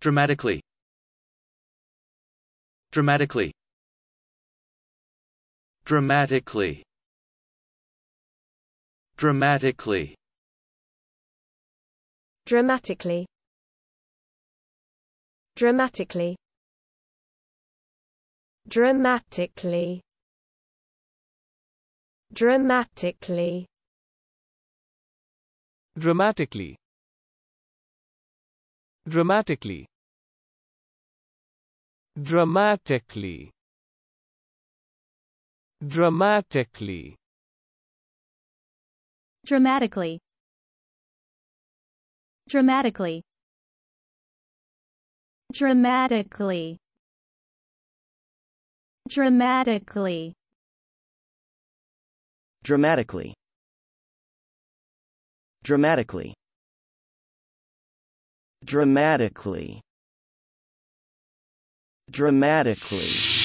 dramatically dramatically dramatically dramatically dramatically dramatically dramatically dramatically dramatically dramatically dramatically dramatically dramatically dramatically dramatically dramatically dramatically dramatically dramatically dramatically